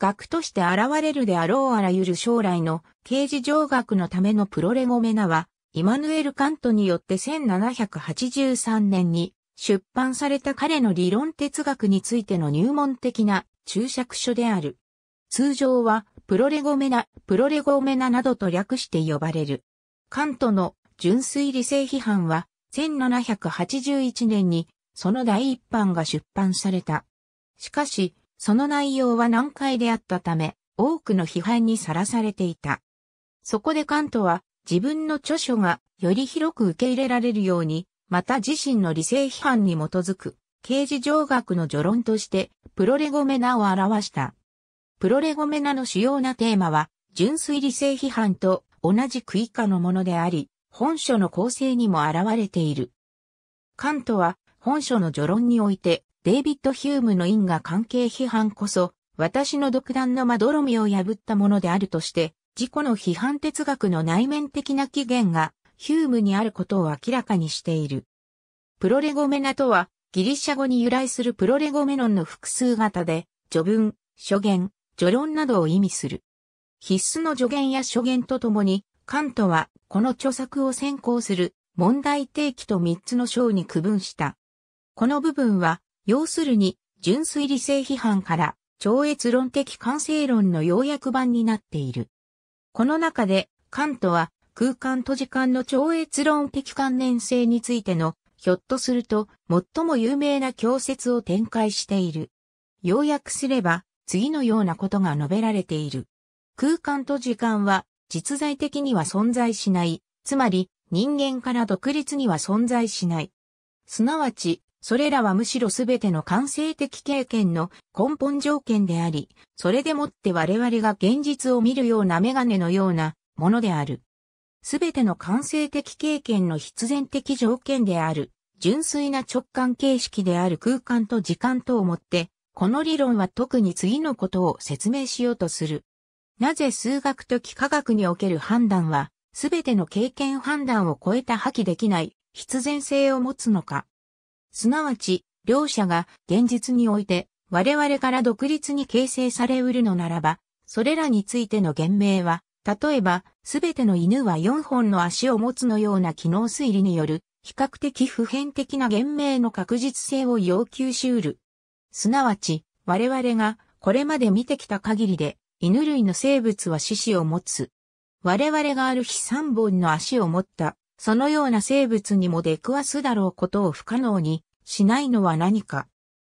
学として現れるであろうあらゆる将来の刑事上学のためのプロレゴメナは、イマヌエル・カントによって1783年に出版された彼の理論哲学についての入門的な注釈書である。通常はプロレゴメナ、プロレゴメナなどと略して呼ばれる。カントの純粋理性批判は1781年にその第一版が出版された。しかし、その内容は難解であったため、多くの批判にさらされていた。そこでカントは、自分の著書がより広く受け入れられるように、また自身の理性批判に基づく、刑事上学の序論として、プロレゴメナを表した。プロレゴメナの主要なテーマは、純粋理性批判と同じく以下のものであり、本書の構成にも現れている。カントは、本書の序論において、デイビッド・ヒュームの因果関係批判こそ、私の独断のまどろみを破ったものであるとして、自己の批判哲学の内面的な起源がヒュームにあることを明らかにしている。プロレゴメナとは、ギリシャ語に由来するプロレゴメノンの複数型で、序文、諸言、序論などを意味する。必須の助言や諸言とともに、カントはこの著作を先行する問題提起と三つの章に区分した。この部分は要するに、純粋理性批判から超越論的完成論の要約版になっている。この中で、カントは空間と時間の超越論的関連性についての、ひょっとすると最も有名な教説を展開している。要約すれば、次のようなことが述べられている。空間と時間は実在的には存在しない、つまり人間から独立には存在しない。すなわち、それらはむしろすべての感性的経験の根本条件であり、それでもって我々が現実を見るようなメガネのようなものである。すべての感性的経験の必然的条件である、純粋な直感形式である空間と時間とをって、この理論は特に次のことを説明しようとする。なぜ数学的科学における判断は、すべての経験判断を超えた破棄できない必然性を持つのか。すなわち、両者が現実において我々から独立に形成されうるのならば、それらについての言明は、例えば、すべての犬は4本の足を持つのような機能推理による、比較的普遍的な言明の確実性を要求しうる。すなわち、我々がこれまで見てきた限りで、犬類の生物は獅子を持つ。我々がある日3本の足を持ったそのような生物にも出くわすだろうことを不可能にしないのは何か。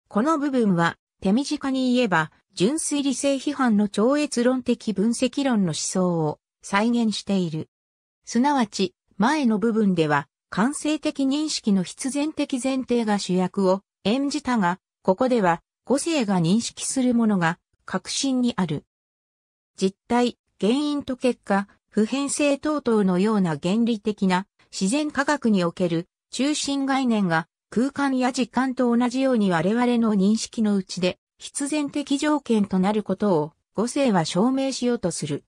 この部分は手短に言えば純粋理性批判の超越論的分析論の思想を再現している。すなわち前の部分では感性的認識の必然的前提が主役を演じたが、ここでは個性が認識するものが確信にある。実体、原因と結果、普遍性等々のような原理的な自然科学における中心概念が空間や時間と同じように我々の認識のうちで必然的条件となることを五世は証明しようとする。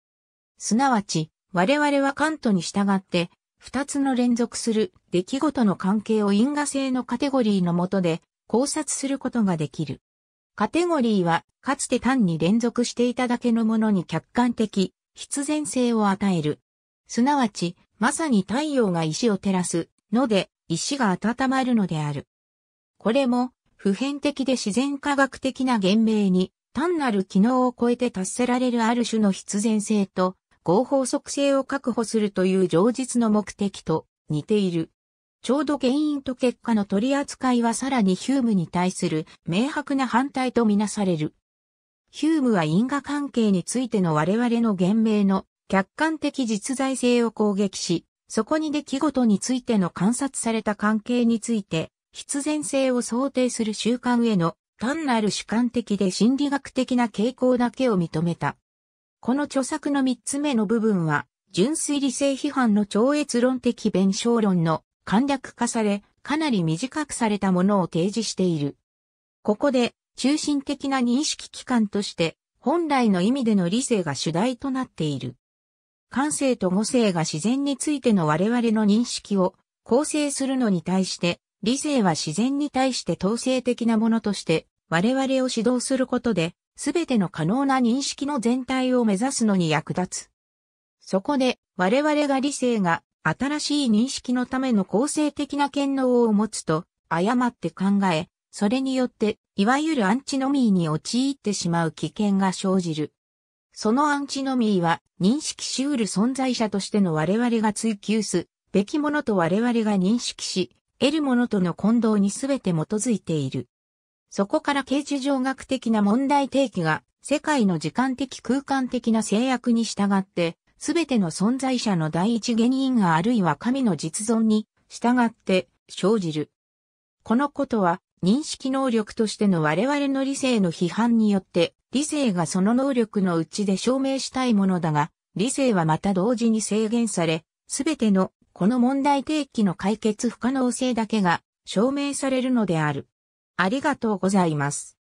すなわち、我々はカントに従って、二つの連続する出来事の関係を因果性のカテゴリーの下で考察することができる。カテゴリーは、かつて単に連続していただけのものに客観的、必然性を与える。すなわち、まさに太陽が石を照らすので、石が温まるのである。これも、普遍的で自然科学的な原明に、単なる機能を超えて達せられるある種の必然性と、合法則性を確保するという上実の目的と似ている。ちょうど原因と結果の取り扱いはさらにヒュームに対する明白な反対とみなされる。ヒュームは因果関係についての我々の言明の客観的実在性を攻撃し、そこに出来事についての観察された関係について、必然性を想定する習慣への単なる主観的で心理学的な傾向だけを認めた。この著作の三つ目の部分は、純粋理性批判の超越論的弁証論の簡略化され、かなり短くされたものを提示している。ここで、中心的な認識機関として、本来の意味での理性が主題となっている。感性と語性が自然についての我々の認識を構成するのに対して、理性は自然に対して統制的なものとして我々を指導することで、すべての可能な認識の全体を目指すのに役立つ。そこで、我々が理性が新しい認識のための構成的な権能を持つと、誤って考え、それによって、いわゆるアンチノミーに陥ってしまう危険が生じる。そのアンチノミーは認識し得る存在者としての我々が追求すべきものと我々が認識し、得るものとの混同に全て基づいている。そこから形事上学的な問題提起が世界の時間的空間的な制約に従って、全ての存在者の第一原因があるいは神の実存に従って生じる。このことは認識能力としての我々の理性の批判によって理性がその能力のうちで証明したいものだが、理性はまた同時に制限され、すべてのこの問題提起の解決不可能性だけが証明されるのである。ありがとうございます。